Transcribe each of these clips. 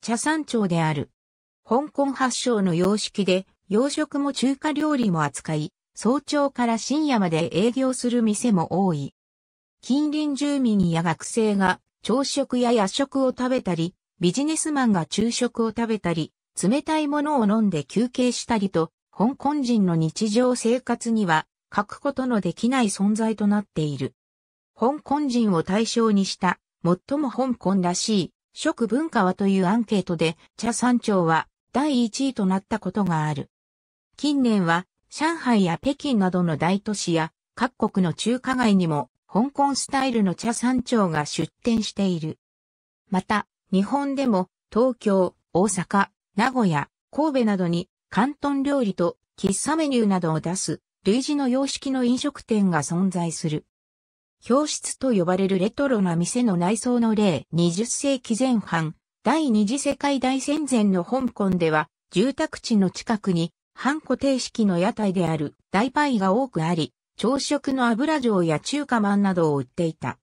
茶山町である。香港発祥の様式で、洋食も中華料理も扱い、早朝から深夜まで営業する店も多い。近隣住民や学生が朝食や夜食を食べたり、ビジネスマンが昼食を食べたり、冷たいものを飲んで休憩したりと、香港人の日常生活には欠くことのできない存在となっている。香港人を対象にした、最も香港らしい食文化はというアンケートで、茶山町は第1位となったことがある。近年は、上海や北京などの大都市や、各国の中華街にも、香港スタイルの茶山町が出店している。また、日本でも、東京、大阪、名古屋、神戸などに、広東料理と喫茶メニューなどを出す、類似の様式の飲食店が存在する。表室と呼ばれるレトロな店の内装の例20世紀前半、第二次世界大戦前の香港では、住宅地の近くに、半固定式の屋台である大パイが多くあり、朝食の油状や中華まんなどを売っていた。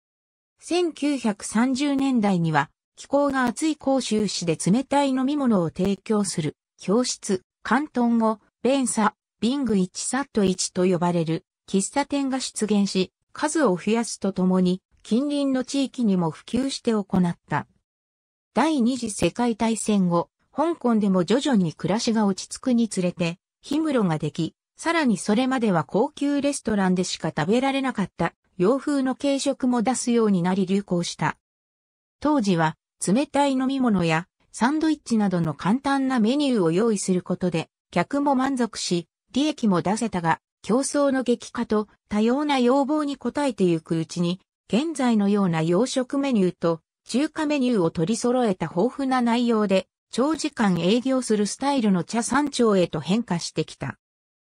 1930年代には、気候が暑い甲州市で冷たい飲み物を提供する、教室、関東語、連鎖、ビング1サット1と呼ばれる、喫茶店が出現し、数を増やすとともに、近隣の地域にも普及して行った。第二次世界大戦後、香港でも徐々に暮らしが落ち着くにつれて、氷室ができ、さらにそれまでは高級レストランでしか食べられなかった洋風の軽食も出すようになり流行した。当時は冷たい飲み物やサンドイッチなどの簡単なメニューを用意することで客も満足し利益も出せたが競争の激化と多様な要望に応えてゆくうちに、現在のような洋食メニューと中華メニューを取り揃えた豊富な内容で、長時間営業するスタイルの茶山町へと変化してきた。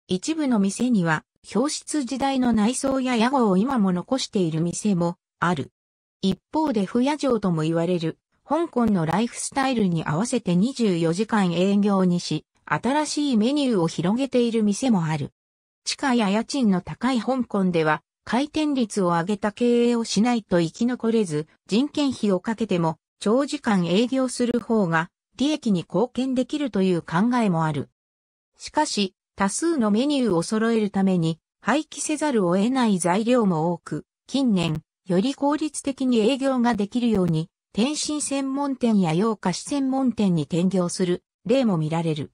一部の店には、教室時代の内装や屋号を今も残している店もある。一方で不夜城とも言われる、香港のライフスタイルに合わせて24時間営業にし、新しいメニューを広げている店もある。地下や家賃の高い香港では、回転率を上げた経営をしないと生き残れず、人件費をかけても、長時間営業する方が、利益に貢献できるという考えもある。しかし、多数のメニューを揃えるために、廃棄せざるを得ない材料も多く、近年、より効率的に営業ができるように、天津専門店や洋菓子専門店に転業する例も見られる。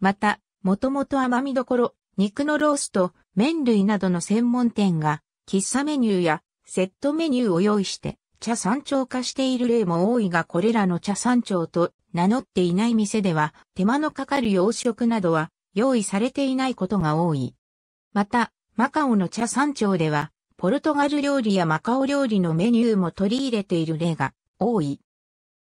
また、もともと甘味どころ、肉のロースト、麺類などの専門店が、喫茶メニューやセットメニューを用意して、茶山頂化している例も多いがこれらの茶山頂と名乗っていない店では、手間のかかる洋食などは用意されていないことが多い。また、マカオの茶山頂では、ポルトガル料理やマカオ料理のメニューも取り入れている例が多い。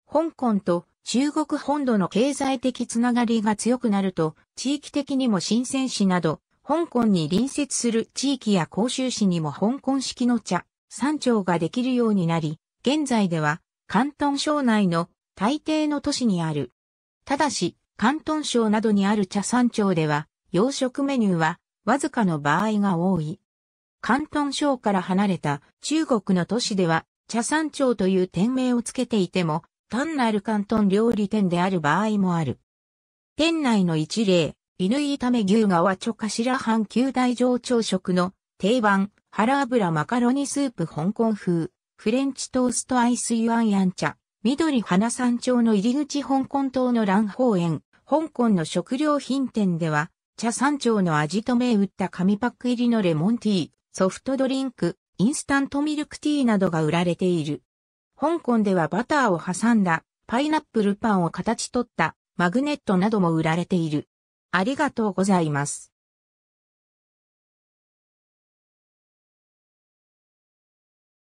香港と中国本土の経済的つながりが強くなると、地域的にも新鮮市など、香港に隣接する地域や広州市にも香港式の茶、山頂ができるようになり、現在では、広東省内の大抵の都市にある。ただし、広東省などにある茶山頂では、洋食メニューは、わずかの場合が多い。広東省から離れた中国の都市では、茶山頂という店名をつけていても、単なる関東料理店である場合もある。店内の一例、犬炒め牛川著頭半球大上朝食の定番、腹油マカロニスープ香港風、フレンチトーストアイスユアンヤン茶、緑花山町の入り口香港島の蘭宝園、香港の食料品店では、茶山町の味と銘打った紙パック入りのレモンティー、ソフトドリンク、インスタントミルクティーなどが売られている。香港ではバターを挟んだパイナップルパンを形取ったマグネットなども売られている。ありがとうございます。